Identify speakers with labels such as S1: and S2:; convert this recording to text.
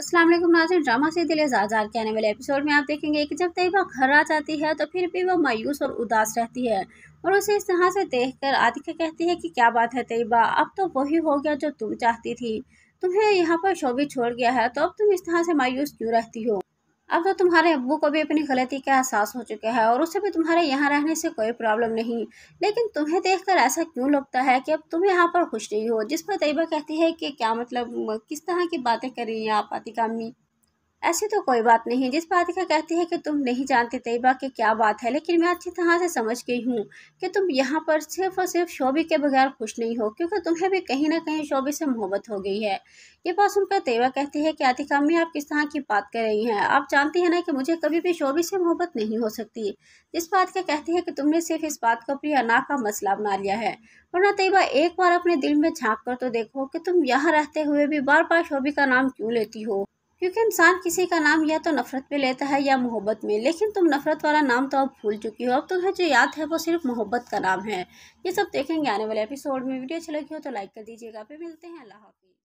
S1: Aslam नाजर drama से दिल आजार के आने वाले एपिसोड में आप देखेंगे कि जब तयबा घर आ जाती है तो फिर भी वो मायूस और उदास रहती है और उसे इस तरह से देख कर आतिका कहती है कि क्या बात है तयबा अब तो वही हो गया जो तुम चाहती थी तुम्हें यहाँ पर शोभी छोड़ गया है तो अब तुम इस तरह से मायूस क्यों रहती हो अब तो तुम्हारे अबू को भी अपनी गलती का एहसास हो चुका है और उसे भी तुम्हारे यहाँ रहने से कोई प्रॉब्लम नहीं लेकिन तुम्हें देखकर ऐसा क्यों लगता है कि अब तुम यहाँ पर खुश नहीं हो जिस पर तयबा कहती है कि क्या मतलब किस तरह की बातें कर रही हैं आप आतिका अम्मी ऐसी तो कोई बात नहीं जिस का कहती है कि तुम नहीं जानते तैयबा की क्या बात है लेकिन मैं अच्छी तरह से समझ गई हूँ कि तुम यहाँ पर सिर्फ और सिर्फ शोबी के बगैर खुश नहीं हो क्योंकि तुम्हें भी कहीं ना कहीं शोबी से मोहब्बत हो गई है ये बात सुनकर तैयबा कहती है कि आतिका मैं आप किस तरह की बात कर रही हैं आप जानती हैं ना कि मुझे कभी भी शोबी से मोहब्बत नहीं हो सकती जिस बात का कहती है कि तुमने सिर्फ इस बात को अपनी अना का मसला बना लिया है वरना तैयबा एक बार अपने दिल में झाँक कर तो देखो कि तुम यहाँ रहते हुए भी बार बार शोबी का नाम क्यों लेती हो क्योंकि इंसान किसी का नाम या तो नफ़रत में लेता है या मोहब्बत में लेकिन तुम नफ़रत वाला नाम तो अब भूल चुकी हो अब तुम्हें जो याद है वो सिर्फ मोहब्बत का नाम है ये सब देखेंगे आने वाले एपिसोड में वीडियो अच्छी लगी हो तो लाइक कर दीजिएगा फिर मिलते हैं अल्लाह हाफिज़